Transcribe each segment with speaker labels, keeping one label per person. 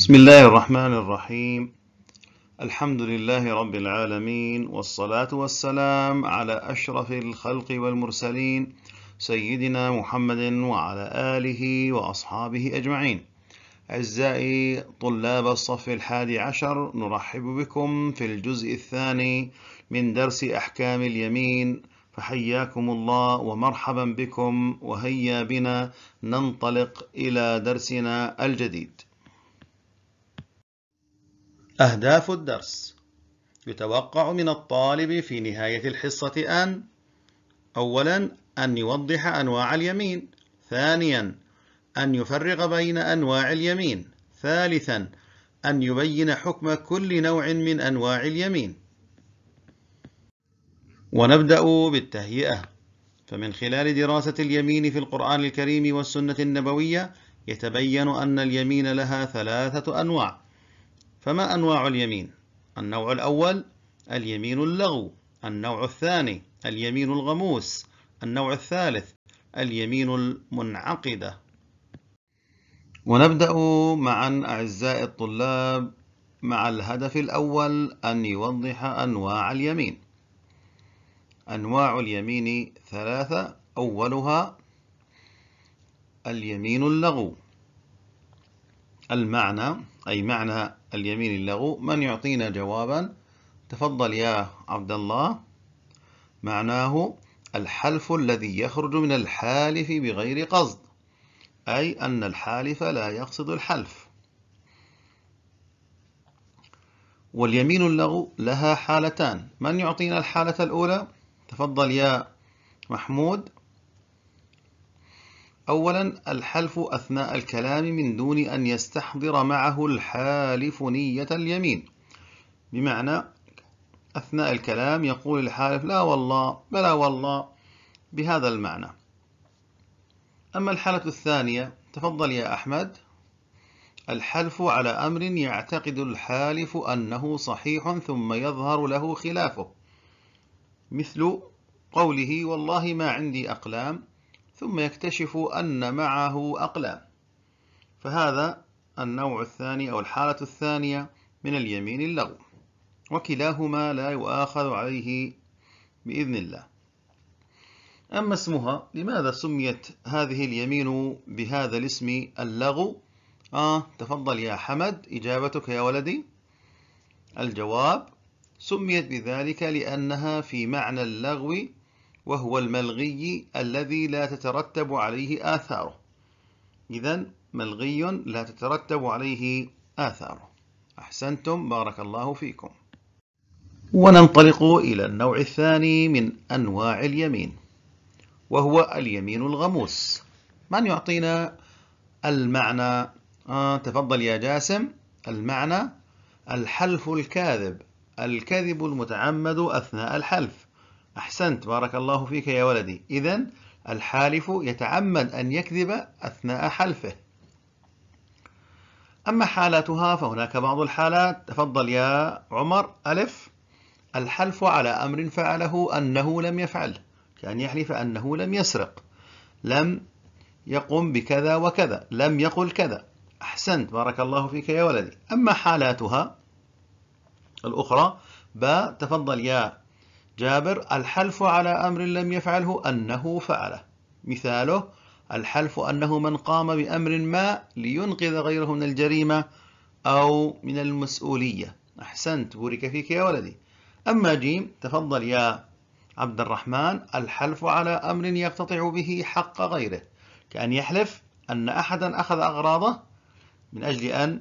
Speaker 1: بسم الله الرحمن الرحيم الحمد لله رب العالمين والصلاة والسلام على أشرف الخلق والمرسلين سيدنا محمد وعلى آله وأصحابه أجمعين أعزائي طلاب الصف الحادي عشر نرحب بكم في الجزء الثاني من درس أحكام اليمين فحياكم الله ومرحبا بكم وهيا بنا ننطلق إلى درسنا الجديد أهداف الدرس يتوقع من الطالب في نهاية الحصة أن أولا أن يوضح أنواع اليمين ثانيا أن يفرق بين أنواع اليمين ثالثا أن يبين حكم كل نوع من أنواع اليمين ونبدأ بالتهيئة فمن خلال دراسة اليمين في القرآن الكريم والسنة النبوية يتبين أن اليمين لها ثلاثة أنواع فما أنواع اليمين النوع الأول اليمين اللغو النوع الثاني اليمين الغموس النوع الثالث اليمين المنعقدة ونبدأ معا أعزائي الطلاب مع الهدف الأول أن يوضح أنواع اليمين أنواع اليمين ثلاثة أولها اليمين اللغو المعنى أي معنى اليمين اللغو من يعطينا جوابا تفضل يا عبد الله معناه الحلف الذي يخرج من الحالف بغير قصد أي أن الحالف لا يقصد الحلف واليمين اللغو لها حالتان من يعطينا الحالة الأولى تفضل يا محمود أولا الحلف أثناء الكلام من دون أن يستحضر معه الحالف نية اليمين بمعنى أثناء الكلام يقول الحالف لا والله بلا والله بهذا المعنى أما الحالة الثانية تفضل يا أحمد الحلف على أمر يعتقد الحالف أنه صحيح ثم يظهر له خلافه مثل قوله والله ما عندي أقلام ثم يكتشف أن معه أقلام فهذا النوع الثاني أو الحالة الثانية من اليمين اللغو وكلاهما لا يؤاخذ عليه بإذن الله أما اسمها لماذا سميت هذه اليمين بهذا الاسم اللغو آه تفضل يا حمد إجابتك يا ولدي الجواب سميت بذلك لأنها في معنى اللغو وهو الملغي الذي لا تترتب عليه آثاره إذا ملغي لا تترتب عليه آثاره أحسنتم بارك الله فيكم وننطلق إلى النوع الثاني من أنواع اليمين وهو اليمين الغموس من يعطينا المعنى آه تفضل يا جاسم المعنى الحلف الكاذب الكذب المتعمد أثناء الحلف أحسنت بارك الله فيك يا ولدي إذا الحالف يتعمد أن يكذب أثناء حلفه أما حالاتها فهناك بعض الحالات تفضل يا عمر ألف الحلف على أمر فعله أنه لم يفعله كأن يحلف أنه لم يسرق لم يقم بكذا وكذا لم يقل كذا أحسنت بارك الله فيك يا ولدي أما حالاتها الأخرى ب تفضل يا جابر الحلف على أمر لم يفعله أنه فعله مثاله الحلف أنه من قام بأمر ما لينقذ غيره من الجريمة أو من المسؤولية أحسنت بورك فيك يا ولدي أما جيم تفضل يا عبد الرحمن الحلف على أمر يقتطع به حق غيره كأن يحلف أن أحدا أخذ أغراضه من أجل أن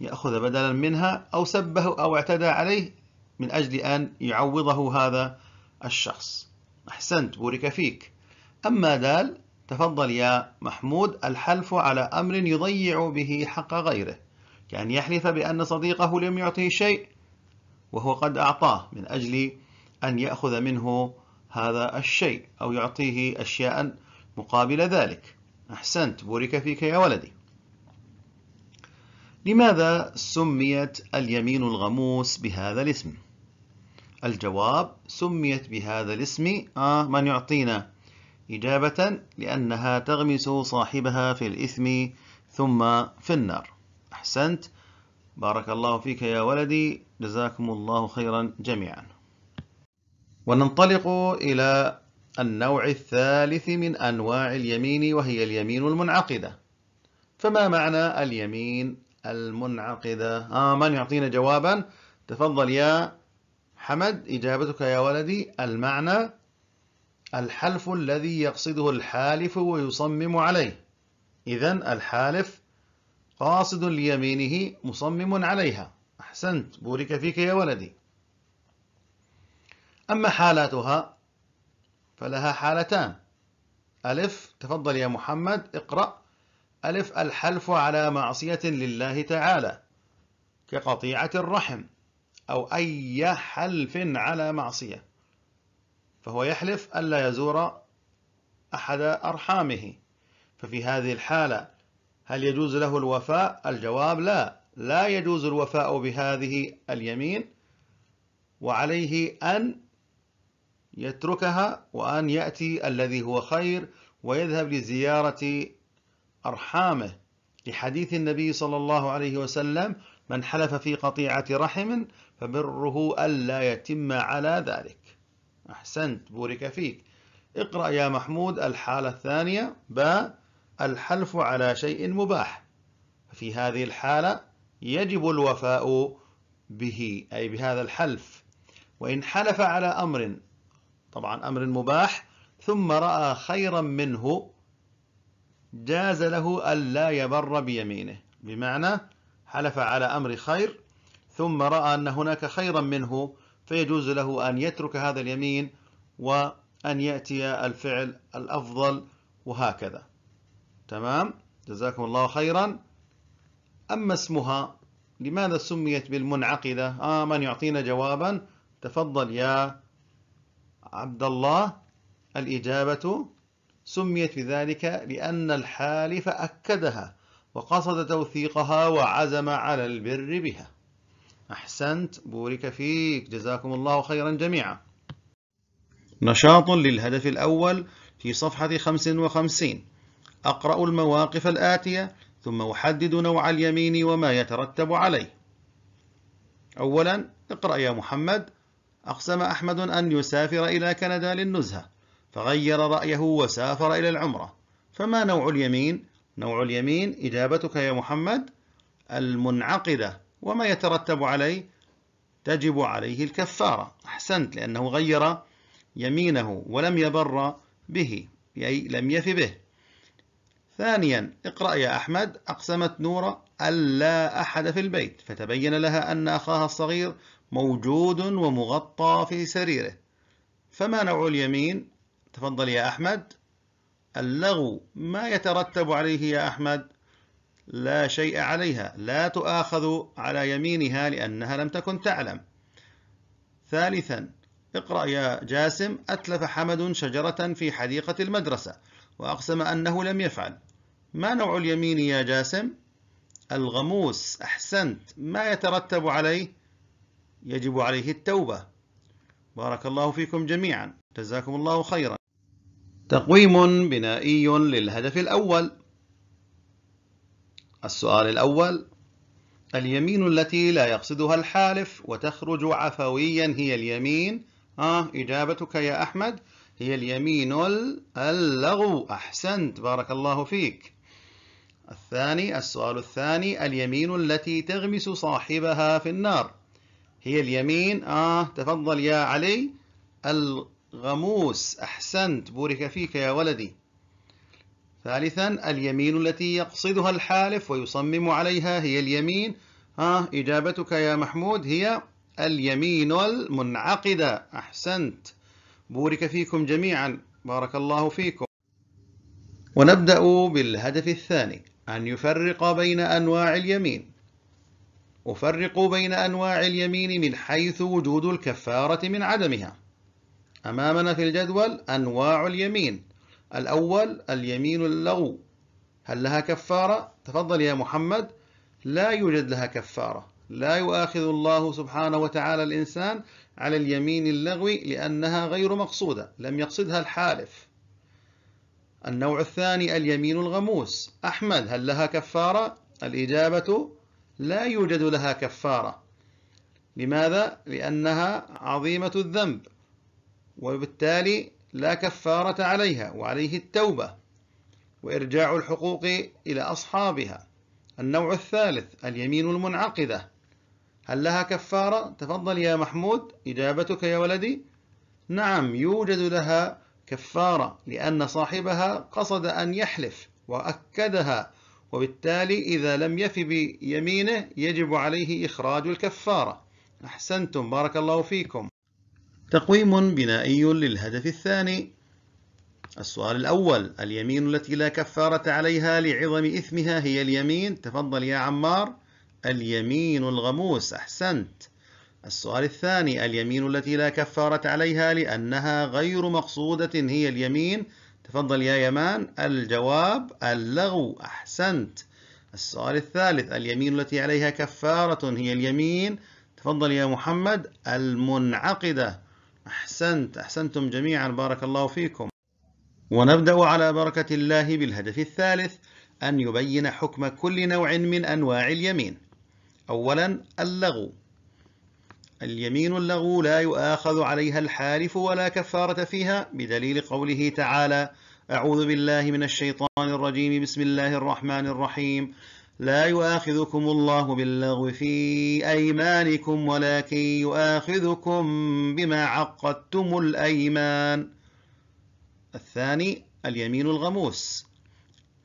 Speaker 1: يأخذ بدلا منها أو سبه أو اعتدى عليه من أجل أن يعوضه هذا الشخص أحسنت بورك فيك أما دال تفضل يا محمود الحلف على أمر يضيع به حق غيره كأن يحلف بأن صديقه لم يعطه شيء وهو قد أعطاه من أجل أن يأخذ منه هذا الشيء أو يعطيه أشياء مقابل ذلك أحسنت بورك فيك يا ولدي لماذا سميت اليمين الغموس بهذا الاسم؟ الجواب سميت بهذا الاسم آه من يعطينا إجابة لأنها تغمس صاحبها في الإثم ثم في النار أحسنت بارك الله فيك يا ولدي جزاكم الله خيرا جميعا وننطلق إلى النوع الثالث من أنواع اليمين وهي اليمين المنعقدة فما معنى اليمين المنعقدة؟ آه من يعطينا جوابا؟ تفضل يا حمد إجابتك يا ولدي المعنى الحلف الذي يقصده الحالف ويصمم عليه إذا الحالف قاصد ليمينه مصمم عليها أحسنت بورك فيك يا ولدي أما حالاتها فلها حالتان ألف تفضل يا محمد اقرأ ألف الحلف على معصية لله تعالى كقطيعة الرحم أو أي حلف على معصية فهو يحلف ألا يزور أحد أرحامه ففي هذه الحالة هل يجوز له الوفاء؟ الجواب لا لا يجوز الوفاء بهذه اليمين وعليه أن يتركها وأن يأتي الذي هو خير ويذهب لزيارة أرحامه لحديث النبي صلى الله عليه وسلم من حلف في قطيعة رحم فبره ألا يتم على ذلك أحسنت بورك فيك اقرأ يا محمود الحالة الثانية ب الحلف على شيء مباح في هذه الحالة يجب الوفاء به أي بهذا الحلف وإن حلف على أمر طبعا أمر مباح ثم رأى خيرا منه جاز له ألا يبر بيمينه بمعنى حلف على أمر خير ثم رأى أن هناك خيرا منه فيجوز له أن يترك هذا اليمين وأن يأتي الفعل الأفضل وهكذا تمام جزاكم الله خيرا أما اسمها لماذا سميت بالمنعقدة آه من يعطينا جوابا تفضل يا عبد الله الإجابة سميت بذلك لأن الحالف أكدها وقصد توثيقها وعزم على البر بها أحسنت بورك فيك جزاكم الله خيرا جميعا نشاط للهدف الأول في صفحة 55 أقرأ المواقف الآتية ثم أحدد نوع اليمين وما يترتب عليه أولا اقرأ يا محمد أقسم أحمد أن يسافر إلى كندا للنزهة فغير رأيه وسافر إلى العمرة فما نوع اليمين؟ نوع اليمين إجابتك يا محمد المنعقدة وما يترتب عليه تجب عليه الكفارة أحسنت لأنه غير يمينه ولم يبر به أي لم يف به ثانيا اقرأ يا أحمد أقسمت نورة ألا أحد في البيت فتبين لها أن أخاها الصغير موجود ومغطى في سريره فما نوع اليمين تفضل يا أحمد اللغو ما يترتب عليه يا أحمد لا شيء عليها لا تؤاخذ على يمينها لأنها لم تكن تعلم ثالثا اقرأ يا جاسم أتلف حمد شجرة في حديقة المدرسة وأقسم أنه لم يفعل ما نوع اليمين يا جاسم؟ الغموس أحسنت ما يترتب عليه؟ يجب عليه التوبة بارك الله فيكم جميعا جزاكم الله خيرا تقويم بنائي للهدف الأول السؤال الأول اليمين التي لا يقصدها الحالف وتخرج عفويا هي اليمين آه إجابتك يا أحمد هي اليمين اللغو أحسنت بارك الله فيك الثاني السؤال الثاني اليمين التي تغمس صاحبها في النار هي اليمين آه تفضل يا علي غموس أحسنت بورك فيك يا ولدي ثالثا اليمين التي يقصدها الحالف ويصمم عليها هي اليمين ها إجابتك يا محمود هي اليمين المنعقدة أحسنت بورك فيكم جميعا بارك الله فيكم ونبدأ بالهدف الثاني أن يفرق بين أنواع اليمين أفرق بين أنواع اليمين من حيث وجود الكفارة من عدمها أمامنا في الجدول أنواع اليمين الأول اليمين اللغو هل لها كفارة؟ تفضل يا محمد لا يوجد لها كفارة لا يؤاخذ الله سبحانه وتعالى الإنسان على اليمين اللغو لأنها غير مقصودة لم يقصدها الحالف النوع الثاني اليمين الغموس أحمد هل لها كفارة؟ الإجابة لا يوجد لها كفارة لماذا؟ لأنها عظيمة الذنب وبالتالي لا كفارة عليها وعليه التوبة وإرجاع الحقوق إلى أصحابها النوع الثالث اليمين المنعقدة هل لها كفارة؟ تفضل يا محمود إجابتك يا ولدي نعم يوجد لها كفارة لأن صاحبها قصد أن يحلف وأكدها وبالتالي إذا لم يف بيمينه يجب عليه إخراج الكفارة أحسنتم بارك الله فيكم تقويم بنائي للهدف الثاني السؤال الأول اليمين التي لا كفارة عليها لعظم إثمها هي اليمين تفضل يا عمار اليمين الغموس أحسنت السؤال الثاني اليمين التي لا كفارة عليها لأنها غير مقصودة هي اليمين تفضل يا يمان الجواب اللغو أحسنت السؤال الثالث اليمين التي عليها كفارة هي اليمين تفضل يا محمد المنعقدة أحسنت أحسنتم جميعا بارك الله فيكم ونبدأ على بركة الله بالهدف الثالث أن يبين حكم كل نوع من أنواع اليمين أولا اللغو اليمين اللغو لا يؤاخذ عليها الحالف ولا كفارة فيها بدليل قوله تعالى أعوذ بالله من الشيطان الرجيم بسم الله الرحمن الرحيم لا يؤاخذكم الله باللغو في أيمانكم ولكن يؤاخذكم بما عقدتم الأيمان الثاني اليمين الغموس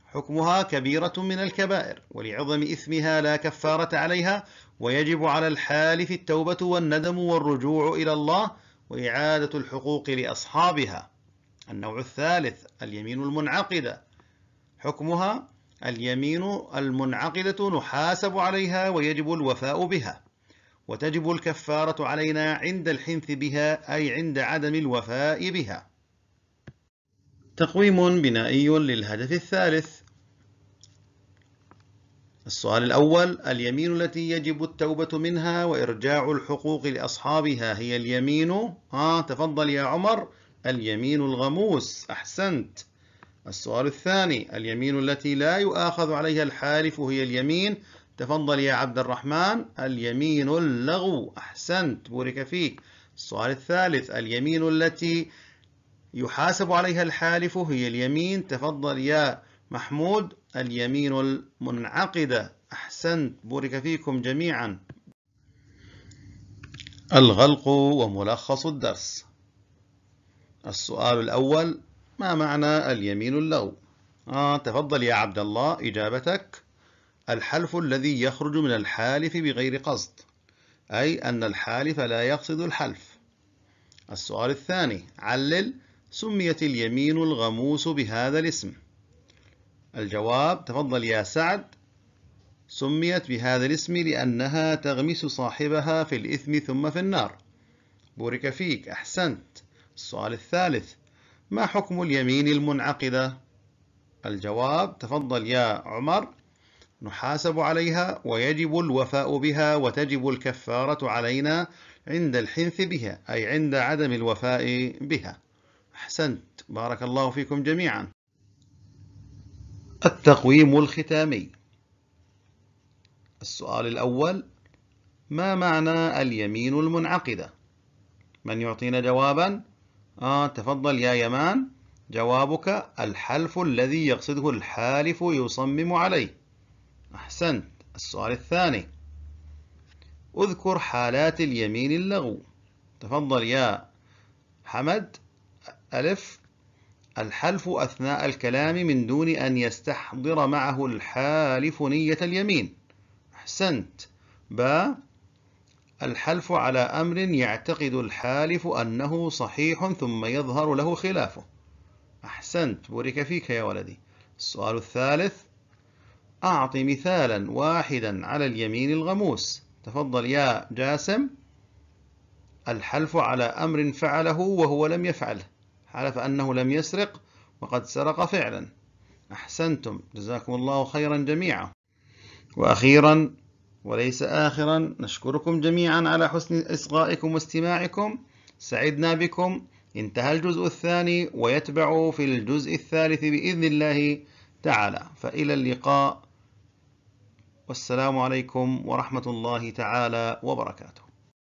Speaker 1: حكمها كبيرة من الكبائر ولعظم إثمها لا كفارة عليها ويجب على الحالف التوبة والندم والرجوع إلى الله وإعادة الحقوق لأصحابها النوع الثالث اليمين المنعقدة حكمها اليمين المنعقدة نحاسب عليها ويجب الوفاء بها وتجب الكفارة علينا عند الحنث بها أي عند عدم الوفاء بها تقويم بنائي للهدف الثالث السؤال الأول اليمين التي يجب التوبة منها وإرجاع الحقوق لأصحابها هي اليمين آه تفضل يا عمر اليمين الغموس أحسنت السؤال الثاني اليمين التي لا يؤاخذ عليها الحالف هي اليمين تفضل يا عبد الرحمن اليمين اللغو أحسنت بورك فيك السؤال الثالث اليمين التي يحاسب عليها الحالف هي اليمين تفضل يا محمود اليمين المنعقدة أحسنت بورك فيكم جميعا الغلق وملخص الدرس السؤال الأول ما معنى اليمين اللغو آه تفضل يا عبد الله إجابتك الحلف الذي يخرج من الحالف بغير قصد أي أن الحالف لا يقصد الحلف السؤال الثاني علل سميت اليمين الغموس بهذا الاسم الجواب تفضل يا سعد سميت بهذا الاسم لأنها تغمس صاحبها في الإثم ثم في النار بورك فيك أحسنت السؤال الثالث ما حكم اليمين المنعقدة؟ الجواب تفضل يا عمر نحاسب عليها ويجب الوفاء بها وتجب الكفارة علينا عند الحنث بها أي عند عدم الوفاء بها أحسنت بارك الله فيكم جميعا التقويم الختامي السؤال الأول ما معنى اليمين المنعقدة؟ من يعطينا جوابا؟ آه تفضل يا يمان جوابك الحلف الذي يقصده الحالف يصمم عليه أحسنت السؤال الثاني اذكر حالات اليمين اللغو تفضل يا حمد ألف الحلف أثناء الكلام من دون أن يستحضر معه الحالف نية اليمين أحسنت با الحلف على أمر يعتقد الحالف أنه صحيح ثم يظهر له خلافه أحسنت بورك فيك يا ولدي السؤال الثالث أعط مثالا واحدا على اليمين الغموس تفضل يا جاسم الحلف على أمر فعله وهو لم يفعله حلف أنه لم يسرق وقد سرق فعلا أحسنتم جزاكم الله خيرا جميعا وأخيرا وليس آخرا نشكركم جميعا على حسن إصغائكم واستماعكم سعدنا بكم انتهى الجزء الثاني ويتبع في الجزء الثالث بإذن الله تعالى فإلى اللقاء والسلام عليكم ورحمة الله تعالى وبركاته